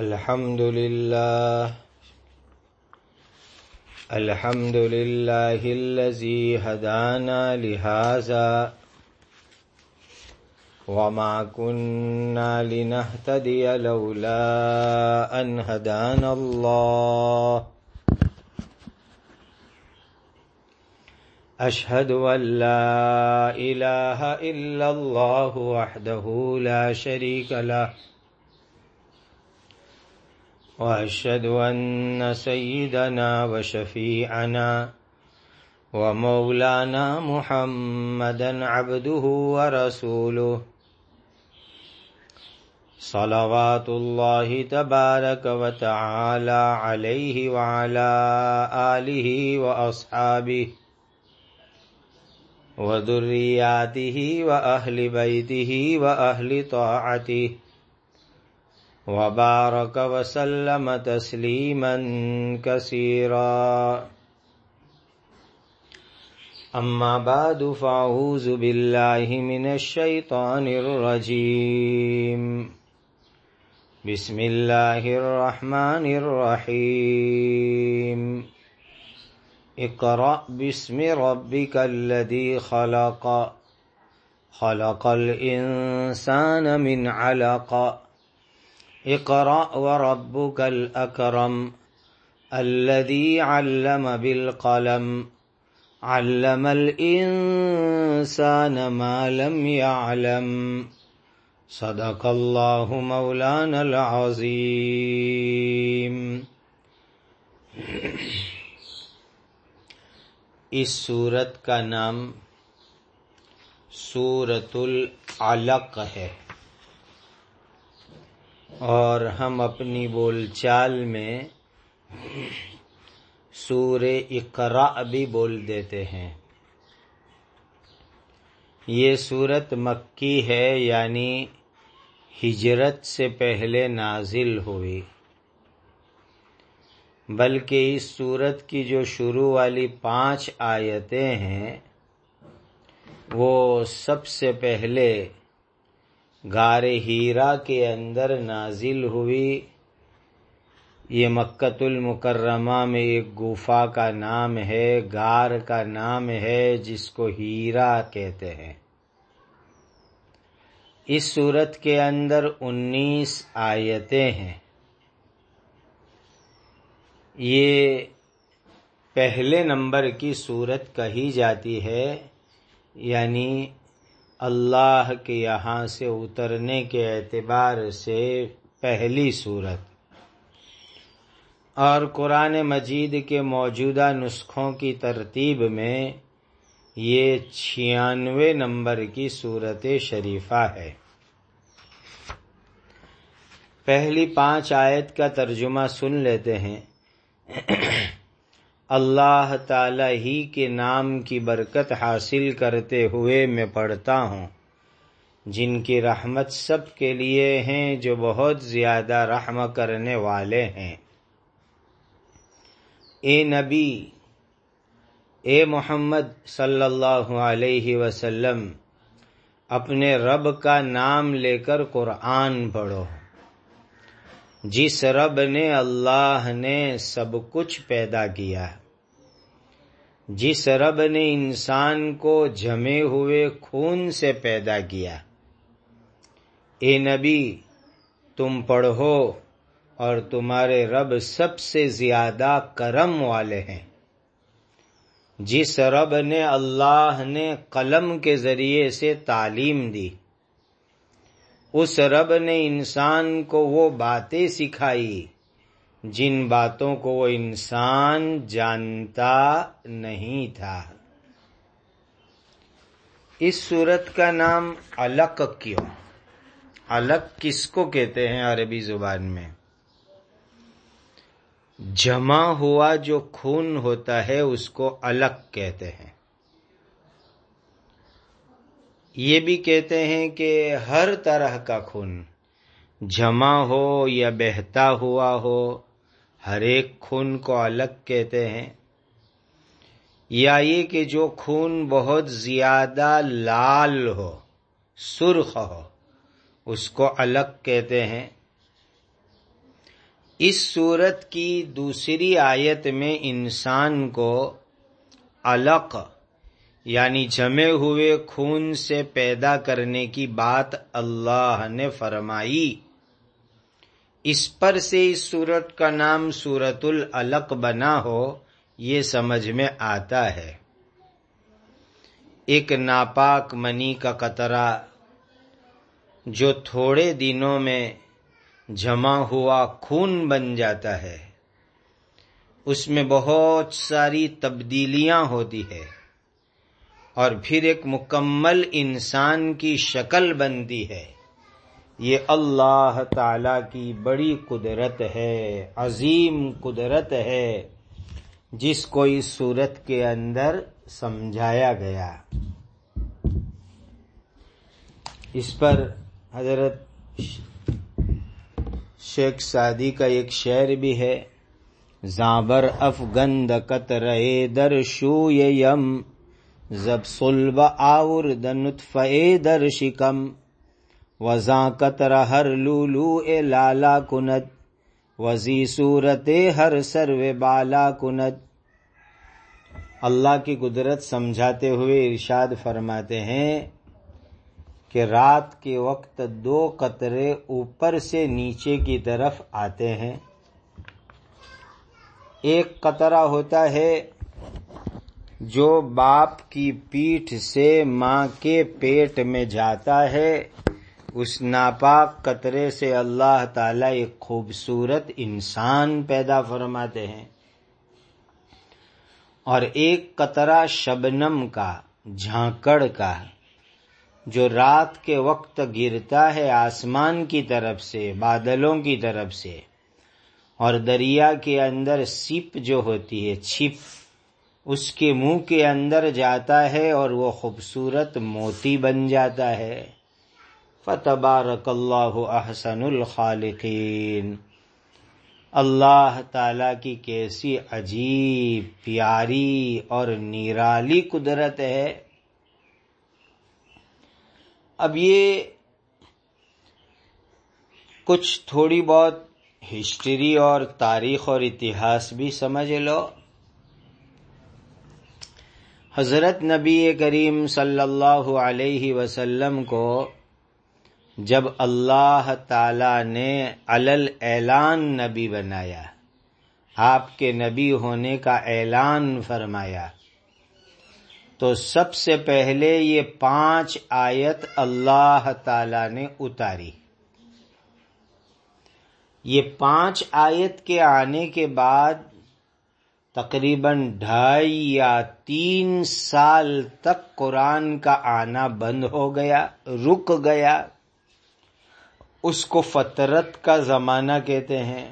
الحمد لله الحمد لله الذي هدانا لهذا وما كنا لنهتدي لولا أن هدانا الله أشهد أن لا إله إلا الله وحده لا شريك له واشهد ان سيدنا وشفيعنا ومولانا محمدا عبده ورسوله صلوات الله تبارك وتعالى عليه وعلى اله واصحابه وذرياته واهل بيته واهل طاعته وبارك وسلم تسليما كثيرا أما بعد فأعوذ بالله من الشيطان الرجيم بسم الله الرحمن الرحيم اقرأ باسم ربك الذي خلق خلق الإنسان من علق اقرأ وربك الأكرم الذي علم بالقلم علم الإنسان ما لم يعلم صدق الله مولانا العظيم इस सूरत का नाम सूरतुल अलक है और हम अपनी बोलचाल में सूर्य इकरा भी बोल देते हैं ये सूरत मक्की है यानी हिजरत से पहले नाजिल हुई बल्कि इस सूरत की जो शुरू वाली पांच आयतें हैं वो सबसे पहले गार हीरा के अंदर नाजिल हुई ये मक्कतुल मुकर्रमा में एक गुफा का नाम है गार का नाम है जिसको हीरा कहते हैं इस सूरत के अंदर 19 आयतें हैं ये पहले नंबर की सूरत कही जाती है यानी अल्लाह के यहाँ से उतरने के एतबार से पहली सूरत और कुरान मजीद के मौजूदा नुस्खों की तरतीब में ये छियानवे नंबर की सूरत शरीफा है पहली पांच आयत का तर्जुमा सुन लेते हैं अल्लाह ताला ही के नाम की बरकत हासिल करते हुए मैं पढ़ता हूँ जिनकी रहमत सब के लिए हैं जो बहुत ज़्यादा रहम करने वाले हैं ए नबी ए मोहम्मद सल्लल्लाहु अलैहि वसल्लम अपने रब का नाम लेकर कुरान पढ़ो जिस रब ने अल्लाह ने सब कुछ पैदा किया जिस रब ने इंसान को जमे हुए खून से पैदा किया ए नबी तुम पढ़ो और तुम्हारे रब सबसे ज्यादा करम वाले हैं जिस रब ने अल्लाह ने कलम के जरिए से तालीम दी उस रब ने इंसान को वो बातें सिखाई जिन बातों को वो इंसान जानता नहीं था इस सूरत का नाम अलक क्यों अलक किसको कहते हैं अरबी जुबान में जमा हुआ जो खून होता है उसको अलग कहते हैं ये भी कहते हैं कि हर तरह का खून जमा हो या बहता हुआ हो हर एक खून को अलग कहते हैं या ये कि जो खून बहुत ज़्यादा लाल हो सुर्ख हो उसको अलग कहते हैं इस सूरत की दूसरी आयत में इंसान को अलग यानी जमे हुए खून से पैदा करने की बात अल्लाह ने फरमाई इस पर से इस सूरत का नाम सूरतुल अलक बना हो ये समझ में आता है एक नापाक मनी का कतरा जो थोड़े दिनों में जमा हुआ खून बन जाता है उसमें बहुत सारी तब्दीलियां होती है और फिर एक मुकम्मल इंसान की शक्ल बनती है ये अल्लाह ताला की बड़ी कुदरत है अजीम कुदरत है जिसको इस सूरत के अंदर समझाया गया इस पर हजरत शेख सादी का एक शेर भी है जाबर अफगंद कत रहे दर शूय यम जब सुल्ब आउर दर दर्शिकम वज़ा कतर हर लूलू ए लाला कुनत वज़ी सूरत हर सर्व बाला कुनत अल्लाह की कुदरत समझाते हुए इरशाद फरमाते हैं कि रात के वक्त दो कतरे ऊपर से नीचे की तरफ आते हैं एक कतरा होता है जो बाप की पीठ से माँ के पेट में जाता है उस नापाक कतरे से अल्लाह ताला एक खूबसूरत इंसान पैदा फरमाते हैं और एक कतरा शबनम का झांकड़ का जो रात के वक्त गिरता है आसमान की तरफ से बादलों की तरफ से और दरिया के अंदर सिप जो होती है छिप उसके मुंह के अंदर जाता है और वो खूबसूरत मोती बन जाता है फ़तबारकल्लाहु अहसनुल खालिकीन अल्लाह ताला की कैसी अजीब प्यारी और निराली कुदरत है अब ये कुछ थोड़ी बहुत हिस्ट्री और तारीख और इतिहास भी समझ लो हज़रत नबी करीम सल्लल्लाहु अलैहि वसल्लम को जब अल्लाह ताला ने अलल ऐलान नबी बनाया आपके नबी होने का ऐलान फरमाया तो सबसे पहले ये पांच आयत अल्लाह ताला ने उतारी ये पांच आयत के आने के बाद तकरीबन ढाई या तीन साल तक कुरान का आना बंद हो गया रुक गया उसको फतरत का ज़माना कहते हैं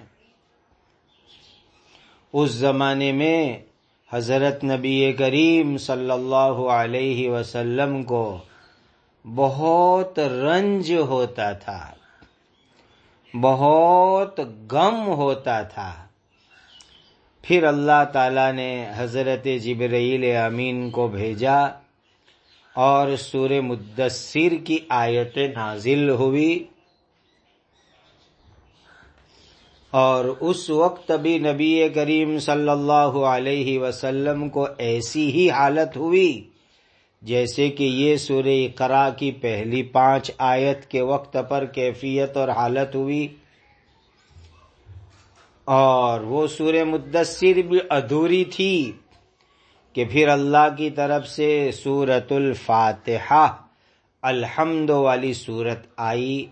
उस ज़माने में हज़रत नबी करीम सल्लल्लाहु अलैहि वसल्लम को बहुत रंज होता था बहुत गम होता था फिर अल्लाह ताला ने हज़रत जबरील अमीन को भेजा और सूर मुद्दसर की आयत नाजिल हुई और उस वक्त भी नबी करीम सल्लल्लाहु अलैहि वसल्लम को ऐसी ही हालत हुई जैसे कि ये सूर्य करा की पहली पांच आयत के वक्त पर कैफियत और हालत हुई और वो सूर्य मुद्दसर भी अधूरी थी कि फिर अल्लाह की तरफ से सूरतुल फातिहा अलहमद वाली सूरत आई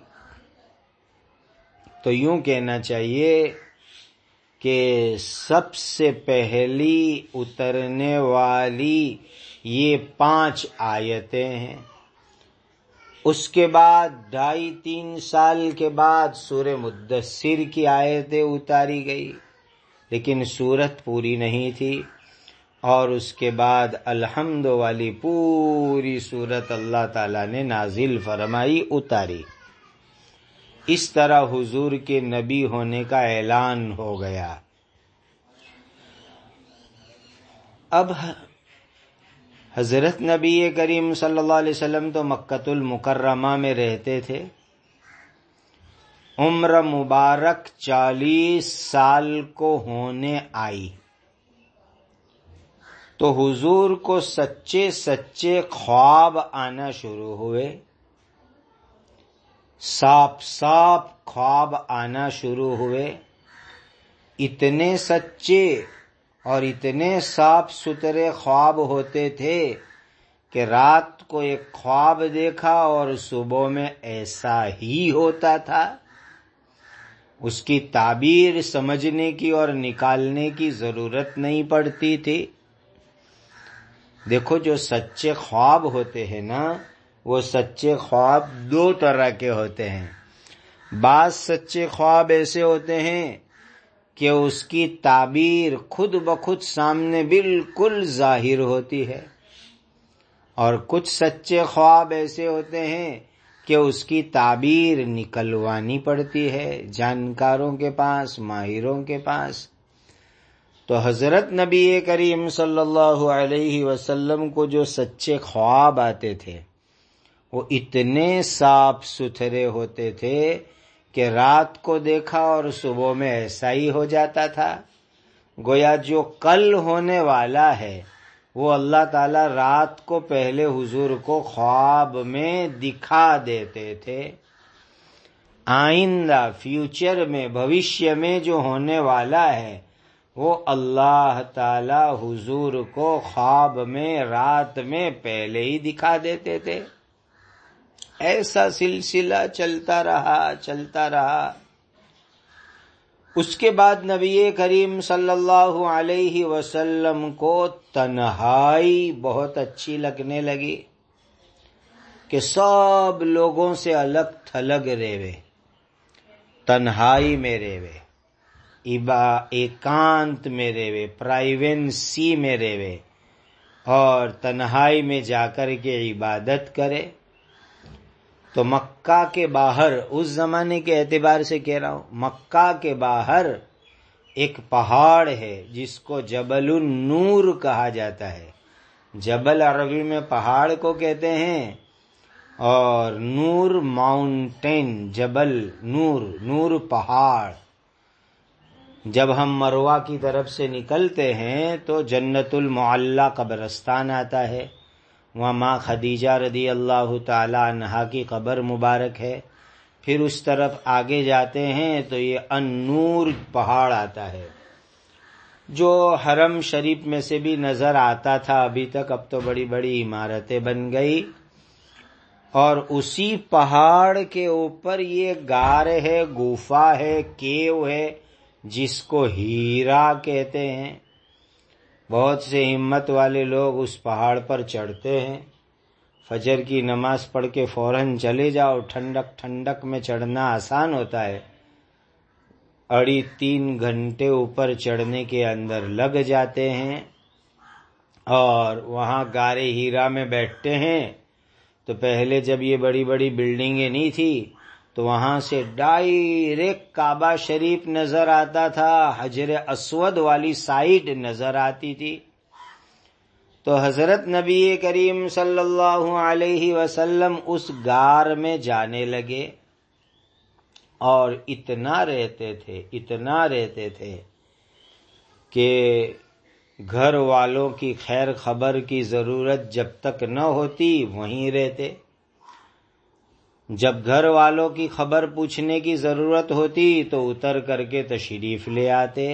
तो यूं कहना चाहिए कि सबसे पहली उतरने वाली ये पांच आयतें हैं उसके बाद ढाई तीन साल के बाद सूर्य मुद्दसिर की आयतें उतारी गई लेकिन सूरत पूरी नहीं थी और उसके बाद अलहमद वाली पूरी सूरत अल्लाह ताला ने नाजिल फरमाई उतारी इस तरह हुजूर के नबी होने का ऐलान हो गया अब हज़रत नबी करीम सल्लल्लाहु अलैहि वसल्लम तो मक्कतुल मुकर्रमा में रहते थे उम्र मुबारक चालीस साल को होने आई तो हुजूर को सच्चे सच्चे ख्वाब आना शुरू हुए साफ साफ ख्वाब आना शुरू हुए इतने सच्चे और इतने साफ सुथरे ख्वाब होते थे कि रात को एक ख्वाब देखा और सुबह में ऐसा ही होता था उसकी ताबीर समझने की और निकालने की जरूरत नहीं पड़ती थी देखो जो सच्चे ख्वाब होते हैं ना वो सच्चे ख्वाब दो तरह के होते हैं बास सच्चे ख्वाब ऐसे होते हैं कि उसकी ताबीर खुद ब खुद सामने बिल्कुल जाहिर होती है और कुछ सच्चे ख्वाब ऐसे होते हैं कि उसकी ताबीर निकलवानी पड़ती है जानकारों के पास माहिरों के पास तो हज़रत नबी करीम सल्लल्लाहु अलैहि वसल्लम को जो सच्चे ख्वाब आते थे वो इतने साफ सुथरे होते थे कि रात को देखा और सुबह में ऐसा ही हो जाता था गोया जो कल होने वाला है वो अल्लाह ताला रात को पहले हुजूर को ख्वाब में दिखा देते थे आइंदा फ्यूचर में भविष्य में जो होने वाला है वो अल्लाह ताला हुजूर को ख्वाब में रात में पहले ही दिखा देते थे ऐसा सिलसिला चलता रहा चलता रहा उसके बाद नबी करीम सल्लल्लाहु अलैहि वसल्लम को तन्हाई बहुत अच्छी लगने लगी कि सब लोगों से अलग थलग रेवे तन्हाई में रेवे इबा एकांत में रेवे प्राइवेंसी में रेवे और तन्हाई में जाकर के इबादत करे तो मक्का के बाहर उस जमाने के एतबार से कह रहा हूं मक्का के बाहर एक पहाड़ है जिसको जबल नूर कहा जाता है जबल अरबी में पहाड़ को कहते हैं और नूर माउंटेन जबल नूर नूर पहाड़ जब हम मरवा की तरफ से निकलते हैं तो जन्नतुल मुअल्ला कब्रस्तान आता है वहाँ माँ खदीजा रदी अल्लाह तहा की कब्र मुबारक है फिर उस तरफ आगे जाते हैं तो ये अनूर पहाड़ आता है जो हरम शरीफ में से भी नज़र आता था अभी तक अब तो बड़ी बड़ी इमारतें बन गई और उसी पहाड़ के ऊपर ये गार है गुफा है केव है जिसको हीरा कहते हैं बहुत से हिम्मत वाले लोग उस पहाड़ पर चढ़ते हैं फजर की नमाज पढ़ के फ़ौरन चले जाओ ठंडक ठंडक में चढ़ना आसान होता है अड़ी तीन घंटे ऊपर चढ़ने के अंदर लग जाते हैं और वहाँ गारे हीरा में बैठते हैं तो पहले जब ये बड़ी बड़ी बिल्डिंगें नहीं थी तो वहां से डायरेक्ट काबा शरीफ नजर आता था हजर असवद वाली साइड नजर आती थी तो हजरत नबी करीम सल्लल्लाहु अलैहि वसल्लम उस गार में जाने लगे और इतना रहते थे इतना रहते थे कि घर वालों की खैर खबर की ज़रूरत जब तक न होती वहीं रहते जब घर वालों की खबर पूछने की जरूरत होती तो उतर करके तशरीफ ले आते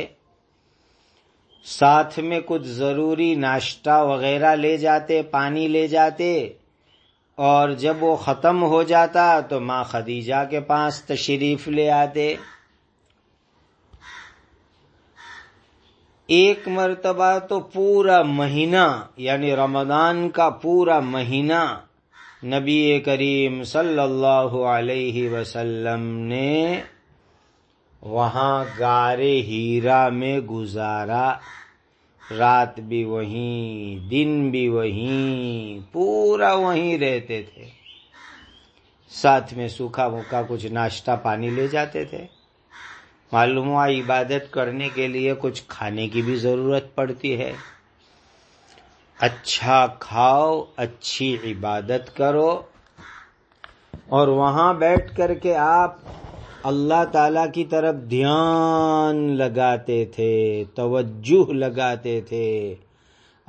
साथ में कुछ जरूरी नाश्ता वगैरह ले जाते पानी ले जाते और जब वो ख़त्म हो जाता तो माँ खदीजा के पास तशरीफ ले आते एक मरतबा तो पूरा महीना यानी रमदान का पूरा महीना नबी करीम सल्लल्लाहु अलैहि वसल्लम ने वहाँ गारे हीरा में गुजारा रात भी वहीं दिन भी वहीं पूरा वहीं रहते थे साथ में सूखा मुखा कुछ नाश्ता पानी ले जाते थे मालूम हुआ इबादत करने के लिए कुछ खाने की भी ज़रूरत पड़ती है अच्छा खाओ अच्छी इबादत करो और वहाँ बैठ कर के आप अल्लाह ताला की तरफ ध्यान लगाते थे तवज्जुह लगाते थे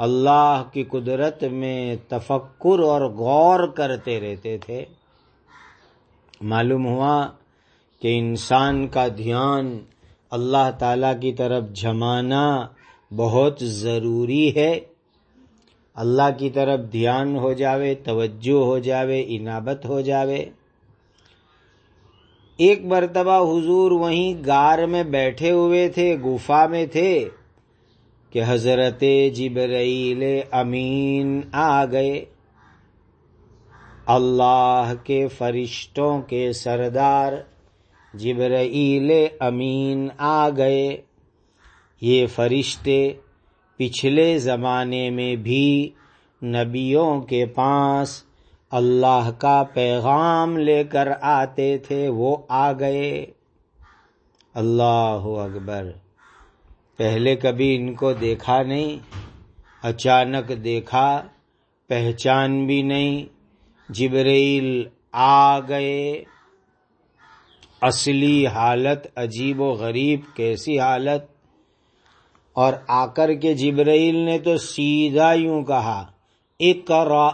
अल्लाह की कुदरत में तफक्कुर और गौर करते रहते थे मालूम हुआ कि इंसान का ध्यान अल्लाह ताला की तरफ जमाना बहुत ज़रूरी है अल्लाह की तरफ ध्यान हो जावे तवज्जो हो जावे इनाबत हो जावे एक मरतबा हुजूर वहीं गार में बैठे हुए थे गुफा में थे कि हजरत जिबरईल अमीन आ गए अल्लाह के फरिश्तों के सरदार जिबरईल अमीन आ गए ये फरिश्ते पिछले ज़माने में भी नबियों के पास अल्लाह का पैगाम लेकर आते थे वो आ गए अल्लाह अकबर पहले कभी इनको देखा नहीं अचानक देखा पहचान भी नहीं जिब्रेल आ गए असली हालत अजीब व गरीब कैसी हालत और आकर के जिब्राइल ने तो सीधा यूं कहा इकरा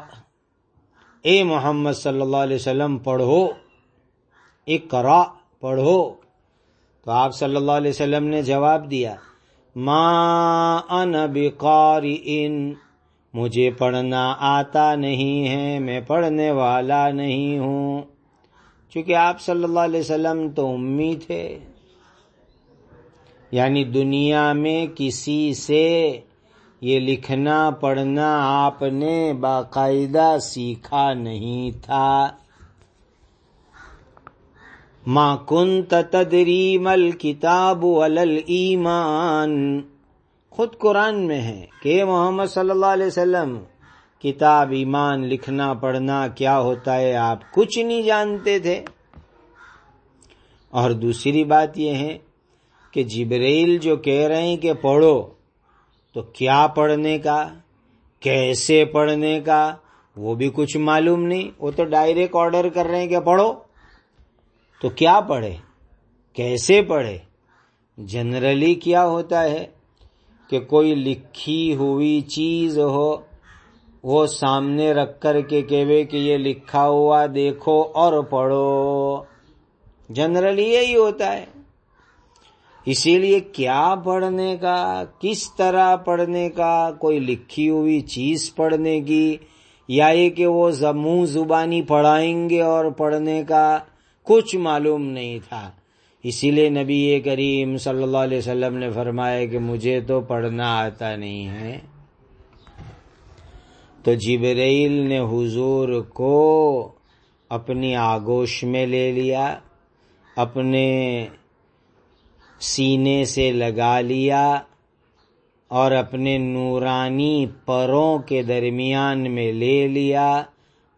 ए मोहम्मद सल्लल्लाहु अलैहि वसल्लम पढ़ो इकरा पढ़ो तो आप सल्लल्लाहु अलैहि वसल्लम ने जवाब दिया माँ अन इन मुझे पढ़ना आता नहीं है मैं पढ़ने वाला नहीं हूँ क्योंकि आप सल्लल्लाहु अलैहि वसल्लम तो उम्मीद थे यानी दुनिया में किसी से ये लिखना पढ़ना आपने बाकायदा सीखा नहीं था माँ कुंत मल किताब अलल ईमान खुद कुरान में है के मोहम्मद सल्लल्लाहु अलैहि वसल्लम किताब ईमान लिखना पढ़ना क्या होता है आप कुछ नहीं जानते थे और दूसरी बात यह है कि जिब्रेल जो कह रहे हैं कि पढ़ो तो क्या पढ़ने का कैसे पढ़ने का वो भी कुछ मालूम नहीं वो तो डायरेक्ट ऑर्डर कर रहे हैं कि पढ़ो तो क्या पढ़े कैसे पढ़े जनरली क्या होता है कि कोई लिखी हुई चीज हो वो सामने रख कर के कहे कि ये लिखा हुआ देखो और पढ़ो जनरली यही होता है इसीलिए क्या पढ़ने का किस तरह पढ़ने का कोई लिखी हुई चीज पढ़ने की या ये कि वो मुंह जुबानी पढ़ाएंगे और पढ़ने का कुछ मालूम नहीं था इसीलिए नबी करीम सल्लल्लाहु अलैहि वसल्लम ने फरमाया कि मुझे तो पढ़ना आता नहीं है तो जिब्राइल ने हुजूर को अपनी आगोश में ले लिया अपने सीने से लगा लिया और अपने नूरानी परों के दरमियान में ले लिया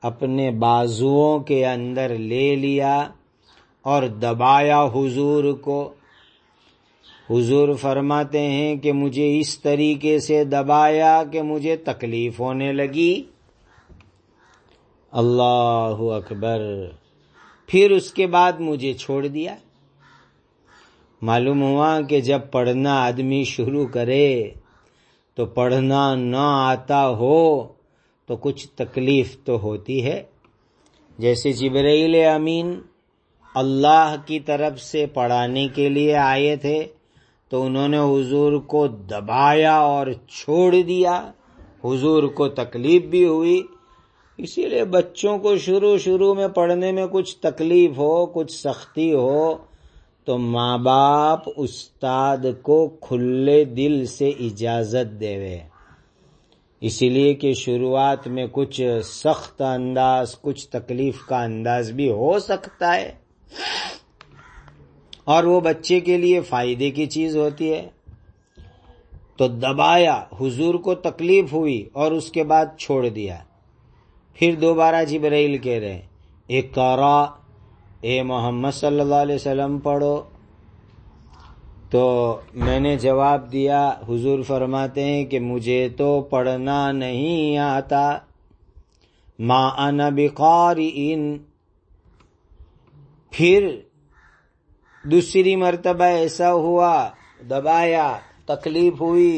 अपने बाजुओं के अंदर ले लिया और दबाया हुजूर को हुजूर फरमाते हैं कि मुझे इस तरीके से दबाया कि मुझे तकलीफ होने लगी अल्लाह अकबर फिर उसके बाद मुझे छोड़ दिया मालूम हुआ कि जब पढ़ना आदमी शुरू करे तो पढ़ना न आता हो तो कुछ तकलीफ तो होती है जैसे जिब्राइल अमीन अल्लाह की तरफ से पढ़ाने के लिए आए थे तो उन्होंने हुजूर को दबाया और छोड़ दिया हुजूर को तकलीफ भी हुई इसीलिए बच्चों को शुरू शुरू में पढ़ने में कुछ तकलीफ हो कुछ सख्ती हो तो माँ बाप उस्ताद को खुले दिल से इजाज़त देवे इसीलिए कि शुरुआत में कुछ सख्त अंदाज कुछ तकलीफ का अंदाज भी हो सकता है और वो बच्चे के लिए फायदे की चीज होती है तो दबाया हुजूर को तकलीफ हुई और उसके बाद छोड़ दिया फिर दोबारा जिब्राइल कह रहे इकरा ए मोहम्मद सल्लल्लाहु अलैहि वसल्लम पढ़ो तो मैंने जवाब दिया हुजूर फरमाते हैं कि मुझे तो पढ़ना नहीं आता मा अन बिकारी फिर दूसरी मरतबा ऐसा हुआ दबाया तकलीफ हुई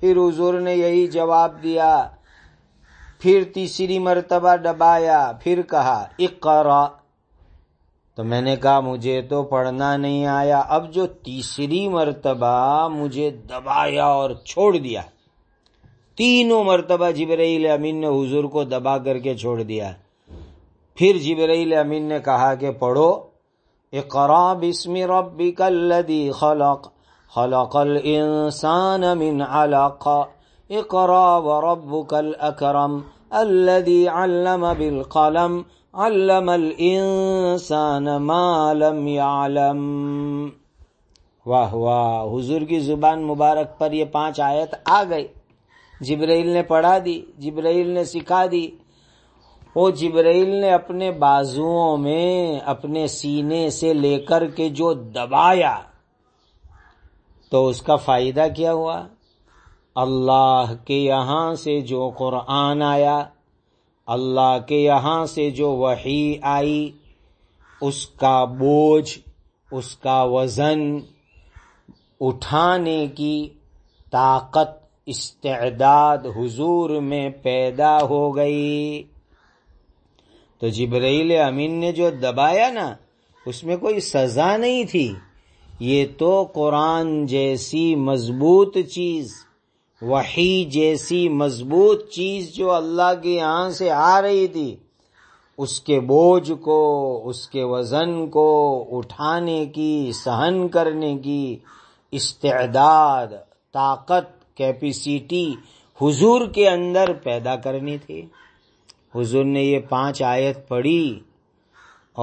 फिर हुजूर ने यही जवाब दिया फिर तीसरी मरतबा दबाया फिर कहा इकरा तो मैंने कहा मुझे तो पढ़ना नहीं आया अब जो तीसरी मर्तबा मुझे दबाया और छोड़ दिया तीनों मर्तबा जिब्राइल अमीन ने हुजूर को दबा करके छोड़ दिया फिर जिब्राइल अमीन ने कहा कि पढ़ो इकरा बिस्मि रबी कल्लदी खलक खलकल इंसान अमिन अलक इकरा रब कल अकरम अल्लदी अल्लम बिल कलम علم الإنسان ما لم يعلم वाह वाह हुजूर की ज़ुबान मुबारक पर ये पांच आयत आ गई जिब्राइल ने पढ़ा दी जिब्राइल ने सिखा दी वो जिब्राइल ने अपने बाजुओं में अपने सीने से लेकर के जो दबाया तो उसका फायदा क्या हुआ अल्लाह के यहाँ से जो कुरान आया अल्लाह के यहाँ से जो वही आई उसका बोझ उसका वज़न उठाने की ताकत इस्तेदाद हुजूर में पैदा हो गई तो जिब्राइल अमीन ने जो दबाया ना उसमें कोई सज़ा नहीं थी ये तो कुरान जैसी मजबूत चीज़ वही जैसी मजबूत चीज जो अल्लाह के यहाँ से आ रही थी उसके बोझ को उसके वजन को उठाने की सहन करने की इस्तेदाद ताकत कैपेसिटी हुजूर के अंदर पैदा करनी थी हुजूर ने ये पांच आयत पढ़ी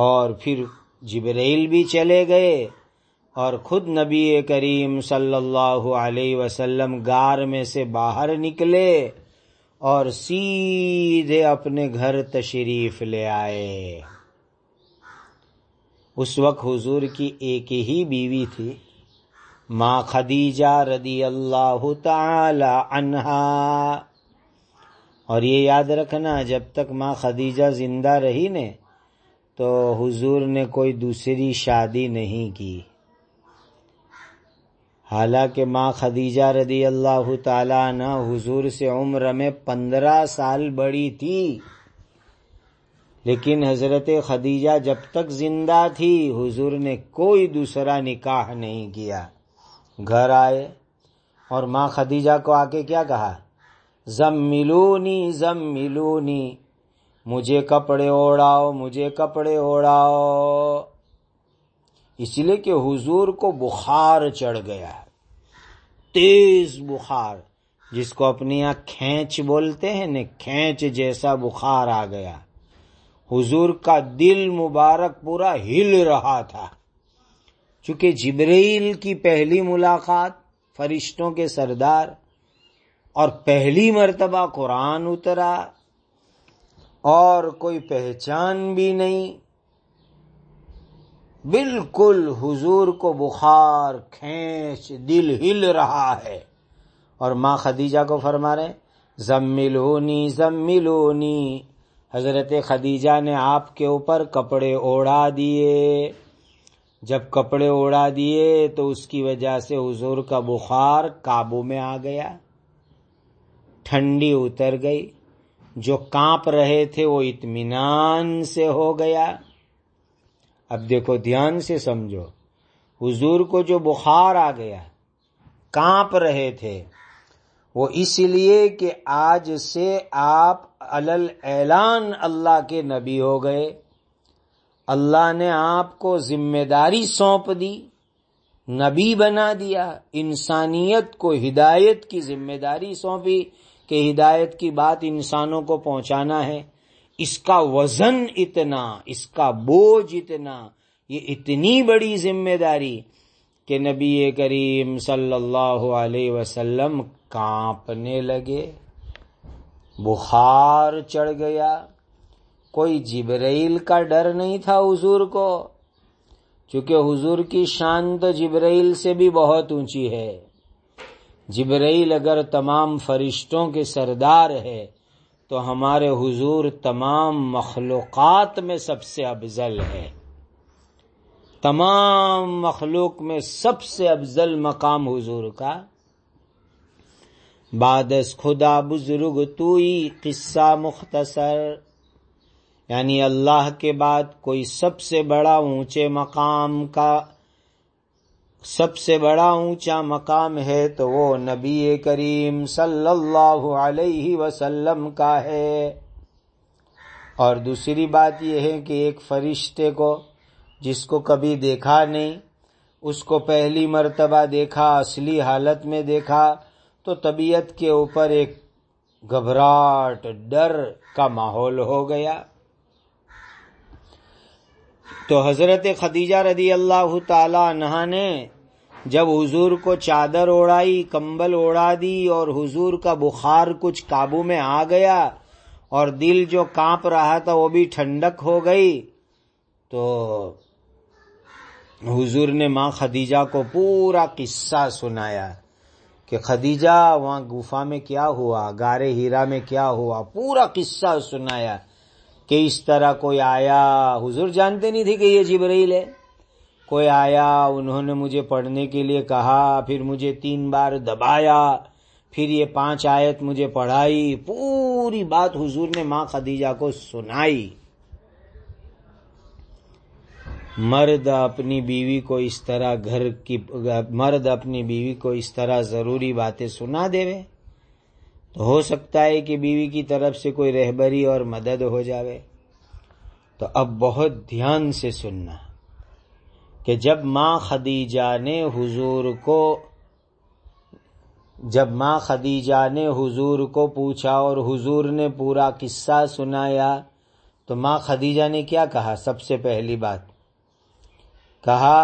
और फिर जिब्राइल भी चले गए और ख़ुद नबी करीम सल्लल्लाहु अलैहि वसल्लम गार में से बाहर निकले और सीधे अपने घर तशरीफ ले आए उस वक्त हुजूर की एक ही बीवी थी माँ खदीजा रदी अल्लाह तहा और ये याद रखना जब तक माँ खदीजा जिंदा रही ने तो हुजूर ने कोई दूसरी शादी नहीं की हालांकि माँ खदीजा रदी अल्लाह ताला हुजूर से उम्र में पंद्रह साल बड़ी थी लेकिन हजरत खदीजा जब तक जिंदा थी हुजूर ने कोई दूसरा निकाह नहीं किया घर आए और माँ खदीजा को आके क्या कहा जम मिलूनी जम मिलूनी मुझे कपड़े ओढ़ाओ मुझे कपड़े ओढ़ाओ इसलिए कि हुजूर को बुखार चढ़ गया तेज बुखार जिसको अपने यहां खेच बोलते हैं न खेच जैसा बुखार आ गया हुजूर का दिल मुबारक पूरा हिल रहा था चूंकि जिब्रेल की पहली मुलाकात फरिश्तों के सरदार और पहली मर्तबा कुरान उतरा और कोई पहचान भी नहीं बिल्कुल हुजूर को बुखार खेच दिल हिल रहा है और माँ खदीजा को फरमा रहे जम्मिलोनी जम्मिलोनी हजरत खदीजा ने आपके ऊपर कपड़े ओढ़ा दिए जब कपड़े ओढ़ा दिए तो उसकी वजह से हुजूर का बुखार काबू में आ गया ठंडी उतर गई जो कांप रहे थे वो इतमान से हो गया अब देखो ध्यान से समझो हुजूर को जो बुखार आ गया कांप रहे थे वो इसलिए कि आज से आप अलल ऐलान अल्लाह के नबी हो गए अल्लाह ने आपको जिम्मेदारी सौंप दी नबी बना दिया इंसानियत को हिदायत की जिम्मेदारी सौंपी कि हिदायत की बात इंसानों को पहुंचाना है इसका वजन इतना इसका बोझ इतना ये इतनी बड़ी जिम्मेदारी कि नबी करीम सल्लल्लाहु अलैहि वसल्लम कांपने लगे बुखार चढ़ गया कोई जिब्राइल का डर नहीं था हुजूर को क्योंकि हुजूर की शान तो जिब्राइल से भी बहुत ऊंची है जिब्राइल अगर तमाम फरिश्तों के सरदार है तो हमारे हुजूर तमाम मखलूक़ात में सबसे अफजल है तमाम मखलूक में सबसे अफजल मकाम हुजूर का बादस खुदा बुजुर्ग तुई किस्सा मुख्तसर यानी अल्लाह के बाद कोई सबसे बड़ा ऊंचे मकाम का सबसे बड़ा ऊंचा मकाम है तो वो नबी करीम सल्लल्लाहु अलैहि वसल्लम का है और दूसरी बात यह है कि एक फरिश्ते को जिसको कभी देखा नहीं उसको पहली मर्तबा देखा असली हालत में देखा तो तबीयत के ऊपर एक घबराहट डर का माहौल हो गया तो हज़रत खदीजा रदी अल्लाह तहा ने जब हुजूर को चादर ओढ़ाई कंबल ओढ़ा दी और हुजूर का बुखार कुछ काबू में आ गया और दिल जो कांप रहा था वो भी ठंडक हो गई तो हुजूर ने माँ खदीजा को पूरा किस्सा सुनाया कि खदीजा वहां गुफा में क्या हुआ गारे हीरा में क्या हुआ पूरा किस्सा सुनाया कि इस तरह कोई आया हुजूर जानते नहीं थे कि ये जिब्राइल है कोई आया उन्होंने मुझे पढ़ने के लिए कहा फिर मुझे तीन बार दबाया फिर ये पांच आयत मुझे पढ़ाई पूरी बात हुजूर ने माँ खदीजा को सुनाई मर्द अपनी बीवी को इस तरह घर की मर्द अपनी बीवी को इस तरह जरूरी बातें सुना देवे तो हो सकता है कि बीवी की तरफ से कोई रहबरी और मदद हो जावे तो अब बहुत ध्यान से सुनना कि जब माँ खदीजा ने हुजूर को जब माँ खदीजा ने हुजूर को पूछा और हुजूर ने पूरा किस्सा सुनाया तो माँ खदीजा ने क्या कहा सबसे पहली बात कहा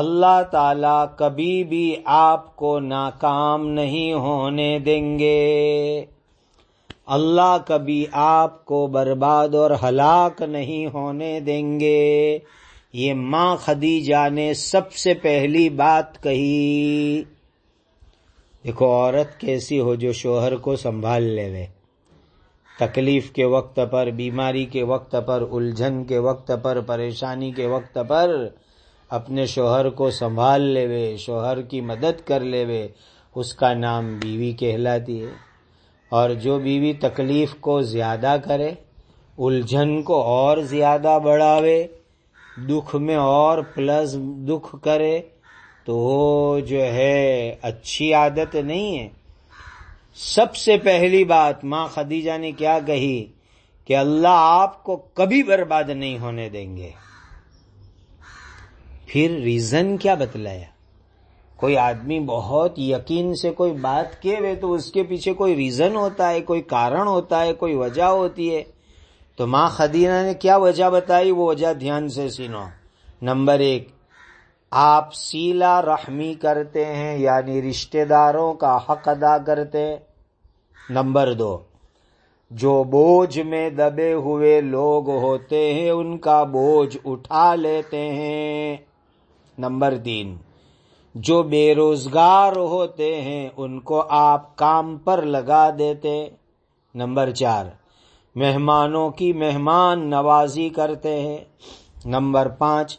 अल्लाह ताला कभी भी आपको नाकाम नहीं होने देंगे अल्लाह कभी आपको बर्बाद और हलाक नहीं होने देंगे ये माँ खदीजा ने सबसे पहली बात कही देखो औरत कैसी हो जो शोहर को संभाल ले वे तकलीफ के वक्त पर बीमारी के वक्त पर उलझन के वक्त पर परेशानी के वक्त पर अपने शोहर को संभाल लेवे शोहर की मदद कर लेवे उसका नाम बीवी कहलाती है और जो बीवी तकलीफ को ज़्यादा करे उलझन को और ज़्यादा बढ़ावे दुख में और प्लस दुख करे तो वो जो है अच्छी आदत नहीं है सबसे पहली बात माँ खदीजा ने क्या कही कि अल्लाह आपको कभी बर्बाद नहीं होने देंगे फिर रीजन क्या बतलाया कोई आदमी बहुत यकीन से कोई बात किए वे तो उसके पीछे कोई रीजन होता है कोई कारण होता है कोई वजह होती है तो माँ खदीना ने क्या वजह बताई वो वजह ध्यान से सुनो नंबर एक आप सीला रहमी करते हैं यानी रिश्तेदारों का हक अदा करते हैं नंबर दो जो बोझ में दबे हुए लोग होते हैं उनका बोझ उठा लेते हैं नंबर तीन जो बेरोजगार होते हैं उनको आप काम पर लगा देते नंबर चार मेहमानों की मेहमान नवाजी करते हैं नंबर पांच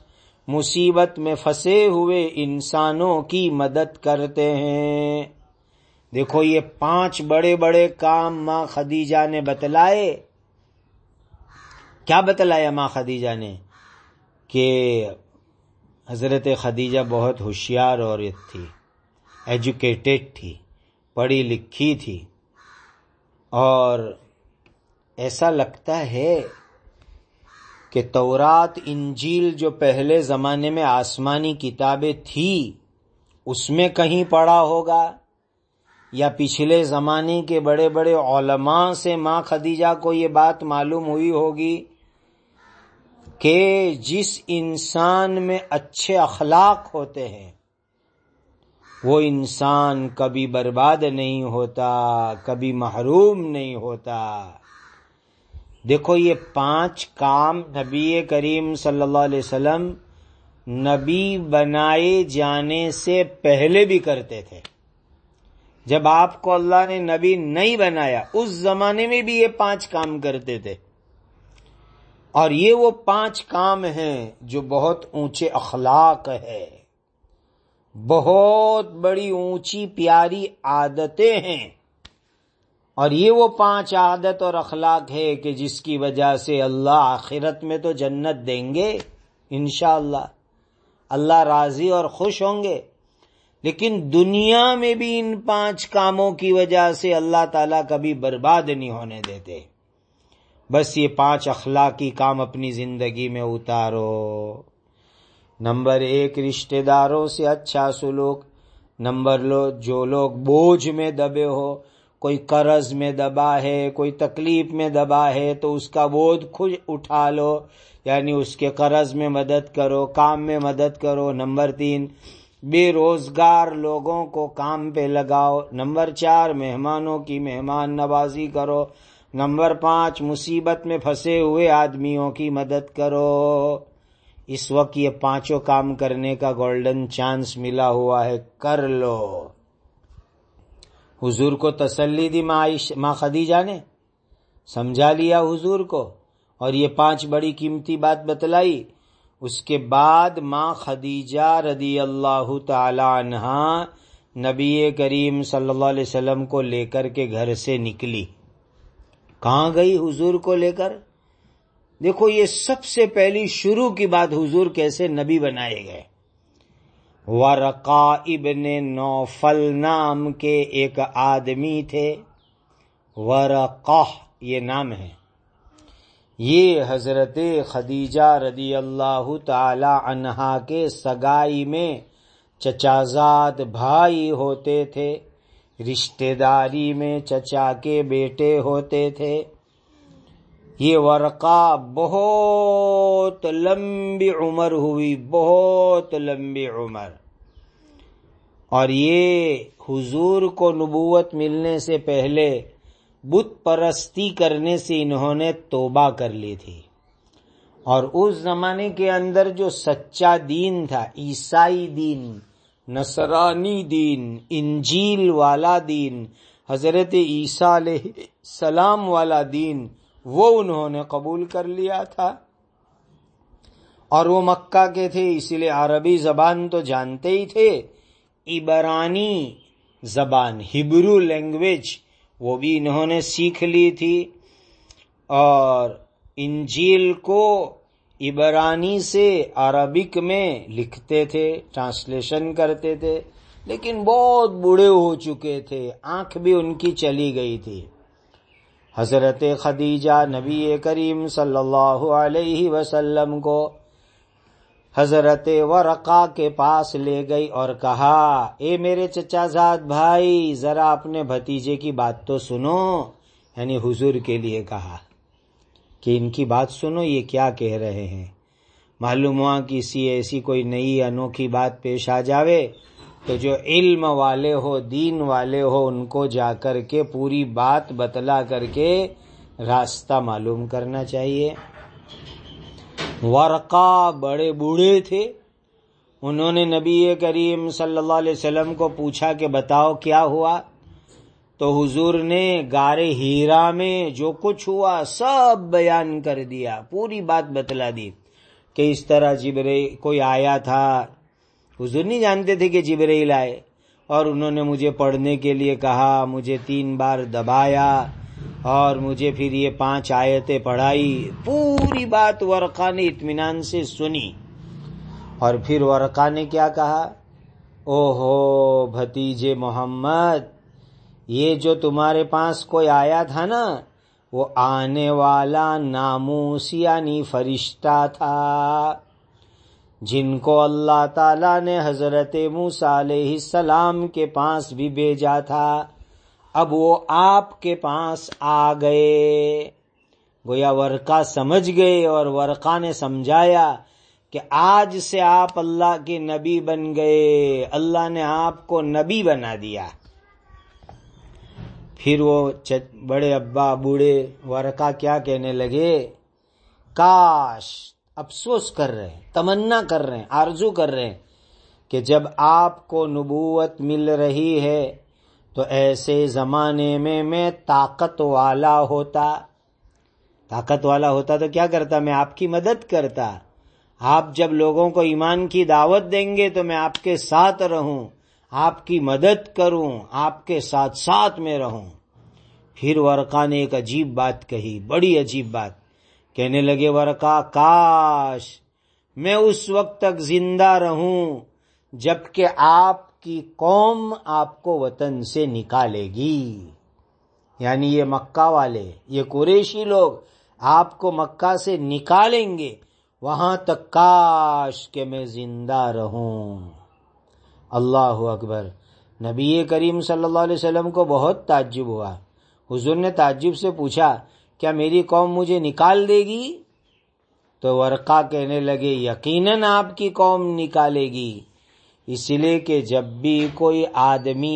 मुसीबत में फंसे हुए इंसानों की मदद करते हैं देखो ये पांच बड़े बड़े काम माँ खदीजा ने बतलाए क्या बतलाया माँ खदीजा ने कि हज़रत खदीजा बहुत होशियार औरत थी एजुकेटेड थी पढ़ी लिखी थी और ऐसा लगता है कि तौरात इंजील जो पहले ज़माने में आसमानी किताबें थी उसमें कहीं पढ़ा होगा या पिछले ज़माने के बड़े बड़े ओलमा से माँ खदीजा को ये बात मालूम हुई होगी कि जिस इंसान में अच्छे अखलाक होते हैं वो इंसान कभी बर्बाद नहीं होता कभी महरूम नहीं होता देखो ये पांच काम नबी करीम सल्लल्लाहु अलैहि वसल्लम नबी बनाए जाने से पहले भी करते थे जब आपको अल्लाह ने नबी नहीं बनाया उस जमाने में भी ये पांच काम करते थे और ये वो पांच काम हैं जो बहुत ऊंचे अखलाक है बहुत बड़ी ऊंची प्यारी आदतें हैं और ये वो पांच आदत और अखलाक है कि जिसकी वजह से अल्लाह आखिरत में तो जन्नत देंगे इनशा अल्लाह राजी और खुश होंगे लेकिन दुनिया में भी इन पांच कामों की वजह से अल्लाह ताला कभी बर्बाद नहीं होने देते बस ये पांच अखलाकी काम अपनी ज़िंदगी में उतारो नंबर एक रिश्तेदारों से अच्छा सुलूक नंबर लो जो लोग बोझ में दबे हो कोई कर्ज में दबा है कोई तकलीफ में दबा है तो उसका बोझ खुद उठा लो यानी उसके कर्ज में मदद करो काम में मदद करो नंबर तीन बेरोजगार लोगों को काम पे लगाओ नंबर चार मेहमानों की मेहमान नवाजी करो नंबर पांच मुसीबत में फंसे हुए आदमियों की मदद करो इस वक्त ये पांचों काम करने का गोल्डन चांस मिला हुआ है कर लो हुजूर को तसल्ली दी माँ माँ खदीजा ने समझा लिया हुजूर को और ये पांच बड़ी कीमती बात बतलाई उसके बाद माँ खदीजा रदी अल्लाह तला नबी करीम सल्लल्लाहु अलैहि वसल्लम को लेकर के घर से निकली कहां गई हुजूर को लेकर देखो ये सबसे पहली शुरू की बात हुजूर कैसे नबी बनाए गए वरका इबन नौफल नाम के एक आदमी थे वरका ये नाम है ये हजरत खदीजा रदी अल्लाह ताला के सगाई में चचाजाद भाई होते थे रिश्तेदारी में चचा के बेटे होते थे ये वर्का बहुत लंबी उम्र हुई बहुत लंबी उम्र और ये हुजूर को नबूवत मिलने से पहले बुत परस्ती करने से इन्होंने तोबा कर ली थी और उस जमाने के अंदर जो सच्चा दीन था ईसाई दीन नसरानी दीन इंजील वाला दीन हज़रत ईसा सलाम वाला दीन वो उन्होंने कबूल कर लिया था और वो मक्का के थे इसीलिए अरबी जबान तो जानते ही थे इबरानी जबान हिब्रू लैंग्वेज वो भी इन्होंने सीख ली थी और इंजील को इबरानी से अरबिक में लिखते थे ट्रांसलेशन करते थे लेकिन बहुत बूढ़े हो चुके थे आंख भी उनकी चली गई थी हजरत खदीजा नबी करीम सल्लल्लाहु अलैहि वसल्लम को हजरत वरक़ा के पास ले गई और कहा ए मेरे चचाजाद भाई ज़रा अपने भतीजे की बात तो सुनो यानी हुजूर के लिए कहा कि इनकी बात सुनो ये क्या कह रहे हैं मालूम हुआ किसी ऐसी कोई नई अनोखी बात पेश आ जावे तो जो इल्म वाले हो दीन वाले हो उनको जाकर के पूरी बात बतला करके रास्ता मालूम करना चाहिए वरका बड़े बूढ़े थे उन्होंने नबी करीम सल्लल्लाहु अलैहि वसल्लम को पूछा कि बताओ क्या हुआ तो हुजूर ने गारे हीरा में जो कुछ हुआ सब बयान कर दिया पूरी बात बतला दी कि इस तरह जिबरे कोई आया था हुजूर नहीं जानते थे कि जिबरे लाए और उन्होंने मुझे पढ़ने के लिए कहा मुझे तीन बार दबाया और मुझे फिर ये पांच आयतें पढ़ाई पूरी बात वरखा ने इतमान से सुनी और फिर वरखा ने क्या कहा ओहो भतीजे मोहम्मद ये जो तुम्हारे पास कोई आया था ना वो आने वाला नामूस यानी फरिश्ता था जिनको अल्लाह ताला ने हजरत मूसा सलाम के पास भी भेजा था अब वो आपके पास आ गए गोया वर्का समझ गए और वर्का ने समझाया कि आज से आप अल्लाह के नबी बन गए अल्लाह ने आपको नबी बना दिया फिर वो बड़े अब्बा बूढ़े वरका क्या कहने लगे काश अफसोस कर रहे हैं तमन्ना कर रहे हैं आरजू कर रहे हैं कि जब आपको नबूवत मिल रही है तो ऐसे ज़माने में मैं ताकत वाला होता ताकत वाला होता तो क्या करता मैं आपकी मदद करता आप जब लोगों को ईमान की दावत देंगे तो मैं आपके साथ रहूं आपकी मदद करूं आपके साथ साथ में रहूं फिर वरका ने एक अजीब बात कही बड़ी अजीब बात कहने लगे वरका काश मैं उस वक्त तक जिंदा रहूं जबकि आपकी कौम आपको वतन से निकालेगी यानी ये मक्का वाले ये कुरेशी लोग आपको मक्का से निकालेंगे वहां तक काश के मैं जिंदा रहूं अल्लाह अकबर नबी करीम सल्लल्लाहु अलैहि वसल्लम को बहुत ताज्जुब हुआ हुजूर ने ताज्जुब से पूछा क्या मेरी कौम मुझे निकाल देगी तो वर्का कहने लगे यकीनन आपकी कौम निकालेगी इसलिए कि जब भी कोई आदमी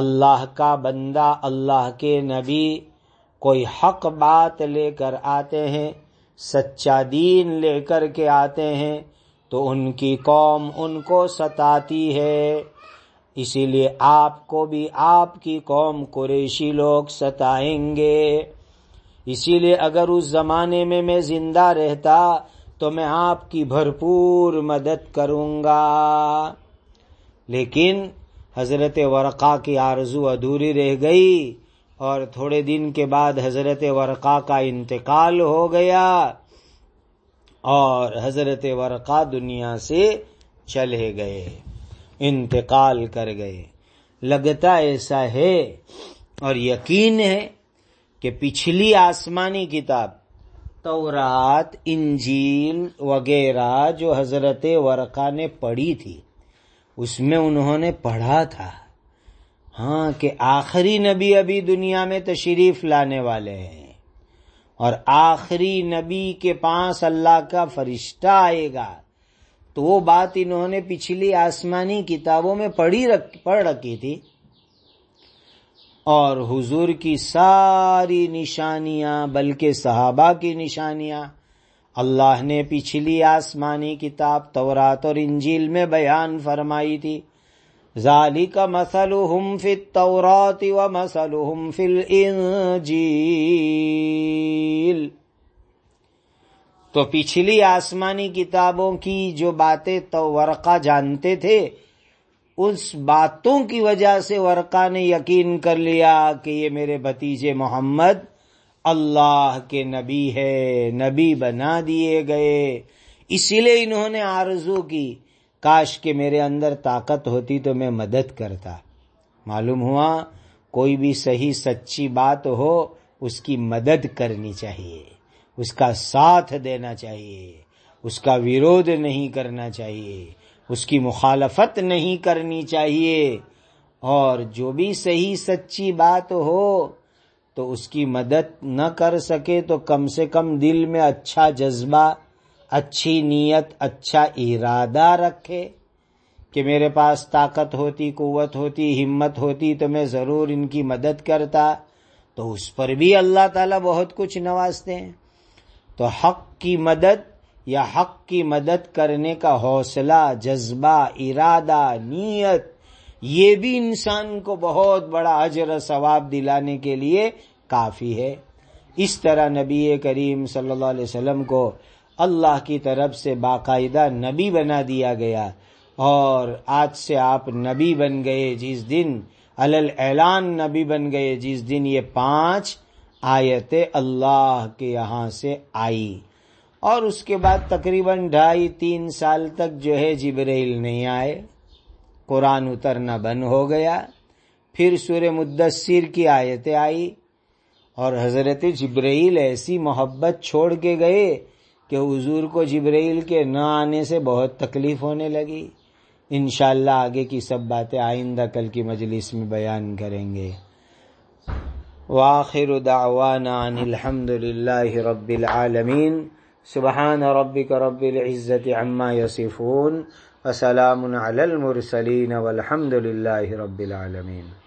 अल्लाह का बंदा अल्लाह के नबी कोई हक बात लेकर आते हैं सच्चा दीन लेकर के आते हैं तो उनकी कौम उनको सताती है इसीलिए आपको भी आपकी कौम कुरेशी लोग सताएंगे इसीलिए अगर उस जमाने में मैं जिंदा रहता तो मैं आपकी भरपूर मदद करूंगा लेकिन हजरत वरक़ा की आरजू अधूरी रह गई और थोड़े दिन के बाद हजरत वरक़ा का इंतकाल हो गया और हजरत वरक़ा दुनिया से चले गए इंतकाल कर गए लगता ऐसा है और यकीन है कि पिछली आसमानी किताब तौरात इंजील वगैरह जो हजरत वरक़ा ने पढ़ी थी उसमें उन्होंने पढ़ा था हाँ कि आखिरी नबी अभी दुनिया में तशरीफ लाने वाले हैं और आखिरी नबी के पास अल्लाह का फरिश्ता आएगा तो वो बात इन्होंने पिछली आसमानी किताबों में पढ़ी रख पढ़ रखी थी और हुजूर की सारी निशानियां बल्कि सहाबा की निशानियां अल्लाह ने पिछली आसमानी किताब तवरात और इंजील में बयान फरमाई थी ذلك مثلهم في التوراة ومثلهم في الإنجيل तो पिछली आसमानी किताबों की जो बातें तो वर्का जानते थे उस बातों की वजह से वर्का ने यकीन कर लिया कि ये मेरे भतीजे मोहम्मद अल्लाह के नबी है नबी बना दिए गए इसीलिए इन्होंने आरजू की काश के मेरे अंदर ताकत होती तो मैं मदद करता मालूम हुआ कोई भी सही सच्ची बात हो उसकी मदद करनी चाहिए उसका साथ देना चाहिए उसका विरोध नहीं करना चाहिए उसकी मुखालफत नहीं करनी चाहिए और जो भी सही सच्ची बात हो तो उसकी मदद न कर सके तो कम से कम दिल में अच्छा जज्बा अच्छी नीयत अच्छा इरादा रखे कि मेरे पास ताकत होती कुवत होती हिम्मत होती तो मैं ज़रूर इनकी मदद करता तो उस पर भी अल्लाह ताला बहुत कुछ नवाजते हैं तो हक की मदद या हक की मदद करने का हौसला जज्बा इरादा नीयत ये भी इंसान को बहुत बड़ा अजर सवाब दिलाने के लिए काफ़ी है इस तरह नबी करीम सल्लल्लाहु अलैहि वसल्लम को अल्लाह की तरफ से बाकायदा नबी बना दिया गया और आज से आप नबी बन गए जिस दिन अलल ऐलान नबी बन गए जिस दिन ये पांच आयतें अल्लाह के यहाँ से आई और उसके बाद तकरीबन ढाई तीन साल तक जो है जिब्राइल नहीं आए कुरान उतरना बंद हो गया फिर सूर्य मुद्दसर की आयतें आई और हज़रत जब्राइल ऐसी मोहब्बत छोड़ के गए कि हजूर को जिब्राइल के न आने से बहुत तकलीफ होने लगी इन आगे की सब बातें आइंदा कल की मजलिस में बयान करेंगे वाखिर दावाना रबालमीन सुबहान रबिक रबालज़त अम्मा यसिफ़ून वसलामसलिन वलहमदिल्ला रबालमीन